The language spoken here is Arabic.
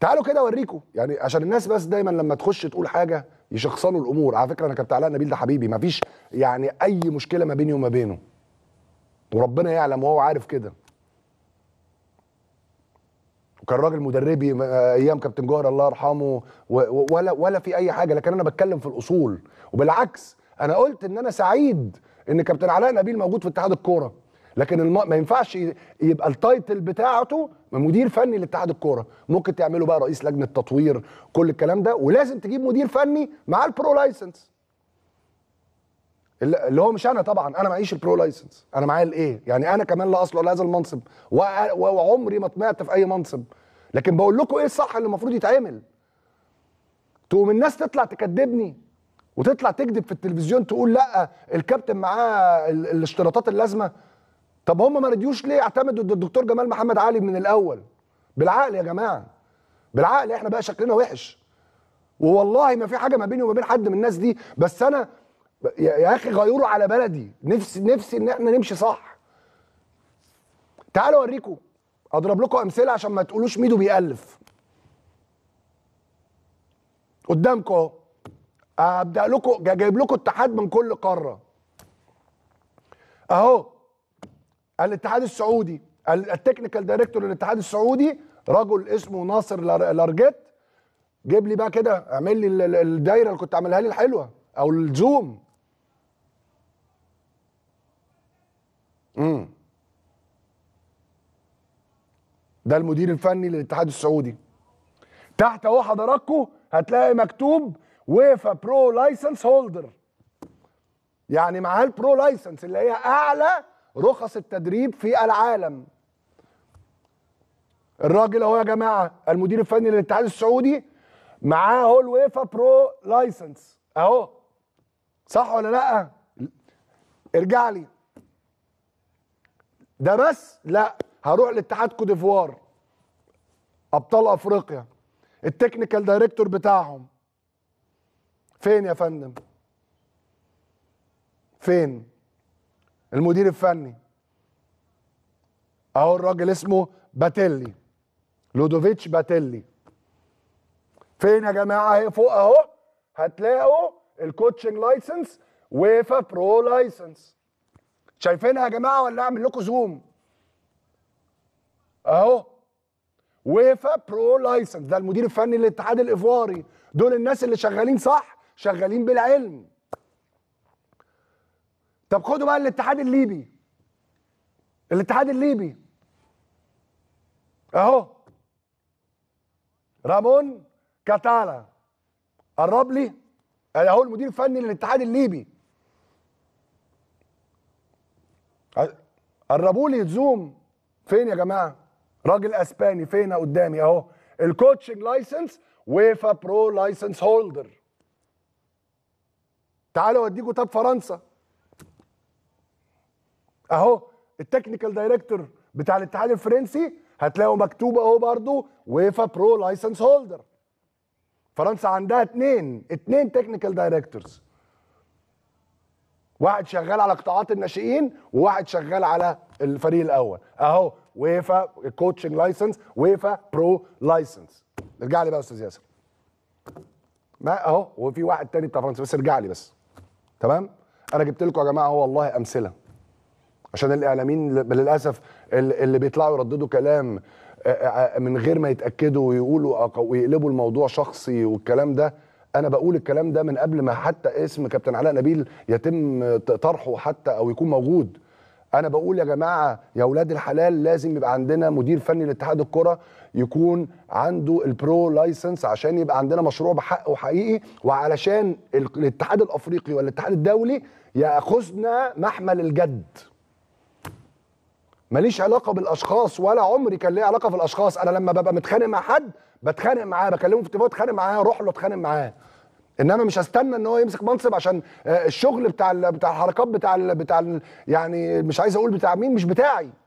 تعالوا كده اوريكم يعني عشان الناس بس دايما لما تخش تقول حاجه يشخصنوا الامور على فكره انا كابتن علاء نبيل ده حبيبي مفيش يعني اي مشكله ما بيني وما بينه وربنا يعلم وهو عارف كده وكان راجل مدربي آه، ايام كابتن جوهر الله يرحمه ولا ولا في اي حاجه لكن انا بتكلم في الاصول وبالعكس انا قلت ان انا سعيد ان كابتن علاء نبيل موجود في اتحاد الكوره لكن الم... ما ينفعش يبقى التايتل بتاعته مدير فني لاتحاد الكوره ممكن تعمله بقى رئيس لجنه تطوير كل الكلام ده ولازم تجيب مدير فني معاه البرو لايسنس اللي هو مش انا طبعا انا معيش البرو لايسنس انا معايا الايه يعني انا كمان لا اصل ولا هذا المنصب وعمري ما طمعت في اي منصب لكن بقول لكم ايه الصح اللي المفروض يتعمل تقوم الناس تطلع تكذبني وتطلع تكذب في التلفزيون تقول لا الكابتن معاه الاشتراطات اللازمه طب هم ما رضيوش ليه اعتمدوا الدكتور جمال محمد علي من الاول بالعقل يا جماعه بالعقل احنا بقى شكلنا وحش والله ما في حاجه ما بيني وما بين حد من الناس دي بس انا يا اخي غيروا على بلدي نفسي نفسي ان احنا نمشي صح تعالوا اوريكم اضرب لكم امثله عشان ما تقولوش ميدو بيالف قدامكم اهو ابدا لكم جايب لكم اتحاد من كل قاره اهو الاتحاد السعودي التكنيكال دايركتور للاتحاد السعودي رجل اسمه ناصر لارجيت جيب لي بقى كده اعمل لي الدايره اللي كنت عاملها لي الحلوه او الزوم امم ده المدير الفني للاتحاد السعودي تحت اهو حضراتكم هتلاقي مكتوب ويفا برو لايسنس هولدر يعني معاه البرو لايسنس اللي هي اعلى رخص التدريب في العالم الراجل اهو يا جماعه المدير الفني للاتحاد السعودي معاه اهو الويفا برو لايسنس اهو صح ولا لا ارجع لي ده بس لا هروح لاتحاد كوديفوار ابطال افريقيا التكنيكال دايركتور بتاعهم فين يا فندم فين المدير الفني اهو الراجل اسمه باتيلي لودوفيتش باتيلي فين يا جماعه اهي فوق اهو هتلاقوا الكوتشنج لايسنس ويفا برو لايسنس شايفينها يا جماعه ولا اعمل لكم زوم اهو ويفا برو لايسنس ده المدير الفني للاتحاد الايفواري دول الناس اللي شغالين صح شغالين بالعلم طب خدوا بقى الاتحاد الليبي الاتحاد الليبي اهو رامون كاتالا قرب لي يعني اهو المدير الفني للاتحاد الليبي قربوا لي زوم فين يا جماعه راجل اسباني فين قدامي اهو الكوتشنج لايسنس ويفا برو لايسنس هولدر تعالوا اوديكوا طب فرنسا اهو التكنيكال دايركتور بتاع الاتحاد الفرنسي هتلاقوا مكتوب اهو برضو ويفا برو لايسنس هولدر فرنسا عندها اتنين اتنين تكنيكال دايركتورز واحد شغال على قطاعات الناشئين وواحد شغال على الفريق الاول اهو ويفا كوتشنج لايسنس ويفا برو لايسنس ارجع لي بقى يا استاذ ياسر ما اهو وفي واحد تاني بتاع فرنسا بس ارجع لي بس تمام انا جبت لكم يا جماعه هو والله امثله عشان الاعلاميين للاسف اللي بيطلعوا يرددوا كلام من غير ما يتاكدوا ويقولوا ويقلبوا الموضوع شخصي والكلام ده انا بقول الكلام ده من قبل ما حتى اسم كابتن علاء نبيل يتم طرحه حتى او يكون موجود انا بقول يا جماعه يا اولاد الحلال لازم يبقى عندنا مدير فني لاتحاد الكره يكون عنده البرو لايسنس عشان يبقى عندنا مشروع بحق وحقيقي وعلشان الاتحاد الافريقي والاتحاد الدولي ياخذنا محمل الجد ماليش علاقه بالاشخاص ولا عمري كان لي علاقه بالاشخاص انا لما ببقى متخانق مع حد بتخانق معاه بكلمه في التليفون اتخانق معاه اروح له اتخانق معاه انما مش هستنى ان هو يمسك منصب عشان آه، الشغل بتاع بتاع الحركات بتاع بتاع يعني مش عايز اقول بتاع مين مش بتاعي